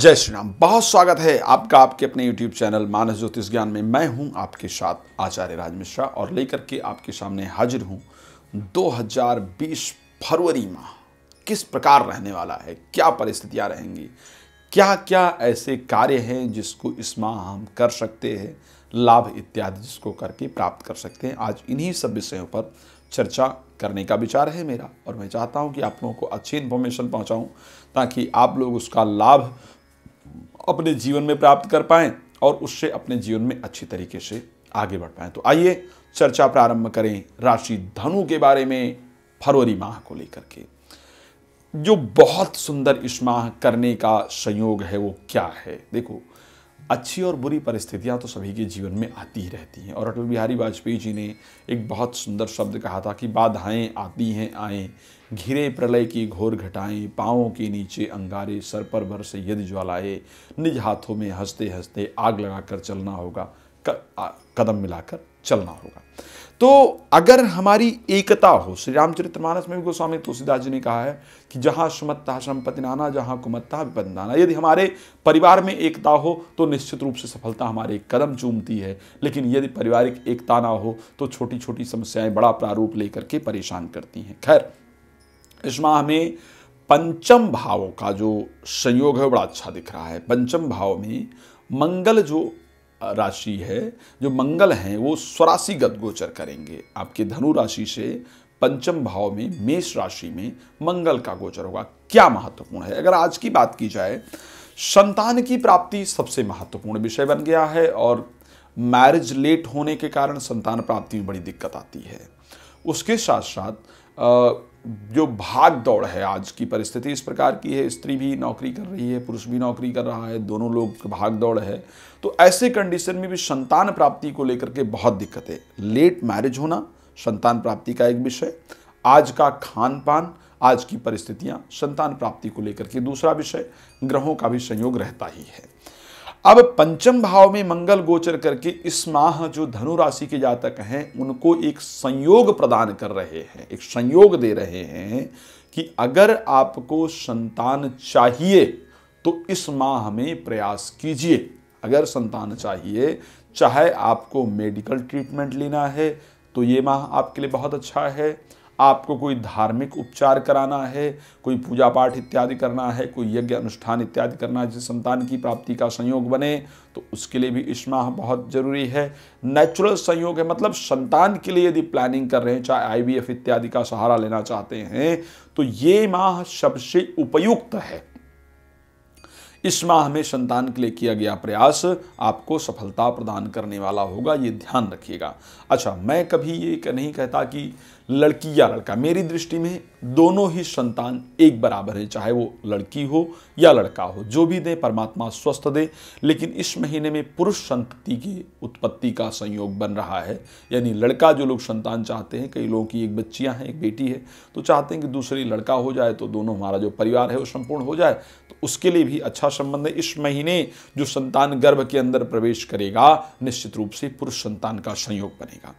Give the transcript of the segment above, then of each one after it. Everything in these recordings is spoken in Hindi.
जय श्री राम बहुत स्वागत है आपका आपके अपने YouTube चैनल मानस ज्योतिष ज्ञान में मैं हूं आपके साथ आचार्य राज मिश्रा और लेकर के आपके सामने हाजिर हूं 2020 फरवरी माह किस प्रकार रहने वाला है क्या परिस्थितियां रहेंगी क्या क्या ऐसे कार्य हैं जिसको इस माह हम कर सकते हैं लाभ इत्यादि जिसको करके प्राप्त कर सकते हैं आज इन्हीं सब विषयों पर चर्चा करने का विचार है मेरा और मैं चाहता हूं कि आप लोगों को अच्छी इन्फॉर्मेशन पहुंचाऊं ताकि आप लोग उसका लाभ अपने जीवन में प्राप्त कर पाए और उससे अपने जीवन में अच्छी तरीके से आगे बढ़ पाए तो आइए चर्चा प्रारंभ करें राशि धनु के बारे में फरवरी माह को लेकर के जो बहुत सुंदर इस माह करने का संयोग है वो क्या है देखो अच्छी और बुरी परिस्थितियाँ तो सभी के जीवन में आती ही रहती हैं और अटल बिहारी वाजपेयी जी ने एक बहुत सुंदर शब्द कहा था कि बाधाएं आती हैं आएँ घिरे प्रलय की घोर घटाएं पाँवों के नीचे अंगारे सर पर भर से यदि ज्वालाए निज हाथों में हंसते हंसते आग लगाकर चलना होगा क, आ, कदम मिलाकर चलना होगा तो अगर हमारी एकता हो श्री रामचरितमानस में भी गोस्वामी तुलसीदास जी ने कहा है कि जहां सुमत्ता संपत्ति नाना जहां कुमत्ता विपन्नाना यदि हमारे परिवार में एकता हो तो निश्चित रूप से सफलता हमारे कदम चूमती है लेकिन यदि पारिवारिक एकता ना हो तो छोटी छोटी समस्याएं बड़ा प्रारूप लेकर के परेशान करती हैं खैर इस माह में पंचम भाव का जो संयोग है बड़ा अच्छा दिख रहा है पंचम भाव में मंगल जो राशि है जो मंगल हैं वो स्वराशि गत गोचर करेंगे आपके धनु राशि से पंचम भाव में मेष राशि में मंगल का गोचर होगा क्या महत्वपूर्ण है अगर आज की बात की जाए संतान की प्राप्ति सबसे महत्वपूर्ण विषय बन गया है और मैरिज लेट होने के कारण संतान प्राप्ति में बड़ी दिक्कत आती है उसके साथ साथ जो भाग दौड़ है आज की परिस्थिति इस प्रकार की है स्त्री भी नौकरी कर रही है पुरुष भी नौकरी कर रहा है दोनों लोग भाग दौड़ है तो ऐसे कंडीशन में भी संतान प्राप्ति को लेकर के बहुत दिक्कत है लेट मैरिज होना संतान प्राप्ति का एक विषय आज का खान पान आज की परिस्थितियाँ संतान प्राप्ति को लेकर के दूसरा विषय ग्रहों का भी संयोग रहता ही है अब पंचम भाव में मंगल गोचर करके इस माह जो धनु राशि के जातक हैं उनको एक संयोग प्रदान कर रहे हैं एक संयोग दे रहे हैं कि अगर आपको संतान चाहिए तो इस माह में प्रयास कीजिए अगर संतान चाहिए चाहे आपको मेडिकल ट्रीटमेंट लेना है तो ये माह आपके लिए बहुत अच्छा है आपको कोई धार्मिक उपचार कराना है कोई पूजा पाठ इत्यादि करना है कोई यज्ञ अनुष्ठान इत्यादि करना है जिससे संतान की प्राप्ति का संयोग बने तो उसके लिए भी माह बहुत ज़रूरी है नेचुरल संयोग है मतलब संतान के लिए यदि प्लानिंग कर रहे हैं चाहे आईवीएफ इत्यादि का सहारा लेना चाहते हैं तो ये माह सबसे उपयुक्त है इस माह में संतान के लिए किया गया प्रयास आपको सफलता प्रदान करने वाला होगा ये ध्यान रखिएगा अच्छा मैं कभी ये नहीं कहता कि लड़की या लड़का मेरी दृष्टि में दोनों ही संतान एक बराबर है चाहे वो लड़की हो या लड़का हो जो भी दे परमात्मा स्वस्थ दे लेकिन इस महीने में पुरुष संतति की उत्पत्ति का संयोग बन रहा है यानी लड़का जो लोग संतान चाहते हैं कई लोगों की एक बच्चियां हैं एक बेटी है तो चाहते हैं कि दूसरी लड़का हो जाए तो दोनों हमारा जो परिवार है वो संपूर्ण हो जाए तो उसके लिए भी अच्छा संबंध है इस महीने जो संतान गर्भ के अंदर प्रवेश करेगा निश्चित रूप से पुरुष संतान का संयोग बनेगा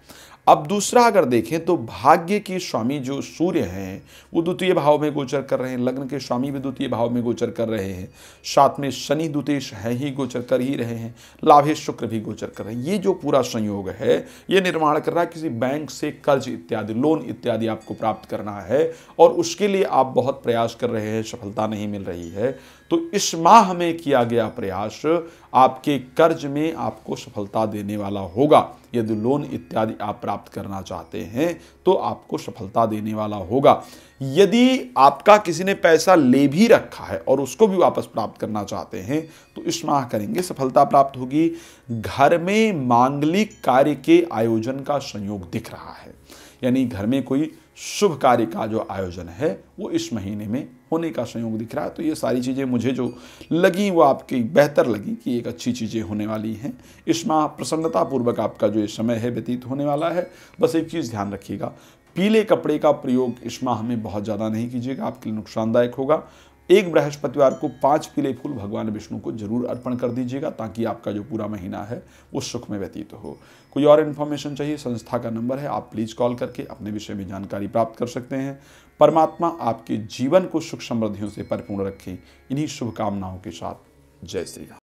अब दूसरा अगर देखें तो भाग्य के स्वामी जो सूर्य हैं वो द्वितीय भाव में गोचर कर रहे हैं लग्न के स्वामी भी द्वितीय भाव में गोचर कर रहे हैं साथ में शनि द्वितीय है ही गोचर कर ही रहे हैं लाभे शुक्र भी गोचर कर रहे हैं ये जो पूरा संयोग है ये निर्माण कर रहा है किसी बैंक से कर्ज इत्यादि लोन इत्यादि आपको प्राप्त करना है और उसके लिए आप बहुत प्रयास कर रहे हैं सफलता नहीं मिल रही है तो इस माह में किया गया प्रयास आपके कर्ज में आपको सफलता देने वाला होगा यदि लोन इत्यादि आप प्राप्त करना चाहते हैं तो आपको सफलता देने वाला होगा यदि आपका किसी ने पैसा ले भी रखा है और उसको भी वापस प्राप्त करना चाहते हैं तो इस माह करेंगे सफलता प्राप्त होगी घर में मांगलिक कार्य के आयोजन का संयोग दिख रहा है यानी घर में कोई शुभ कार्य का जो आयोजन है वो इस महीने में होने का संयोग दिख रहा है तो ये सारी चीज़ें मुझे जो लगी वो आपकी बेहतर लगी कि एक अच्छी चीज़ें होने वाली हैं इस माह प्रसन्नतापूर्वक आपका जो ये समय है व्यतीत होने वाला है बस एक चीज़ ध्यान रखिएगा पीले कपड़े का प्रयोग इस माह में बहुत ज़्यादा नहीं कीजिएगा आपके लिए नुकसानदायक होगा एक बृहस्पतिवार को पांच पीले फूल भगवान विष्णु को जरूर अर्पण कर दीजिएगा ताकि आपका जो पूरा महीना है वो सुख में व्यतीत हो कोई और इन्फॉर्मेशन चाहिए संस्था का नंबर है आप प्लीज़ कॉल करके अपने विषय में जानकारी प्राप्त कर सकते हैं परमात्मा आपके जीवन को सुख समृद्धियों से परिपूर्ण रखें इन्हीं शुभकामनाओं के साथ जय श्री राम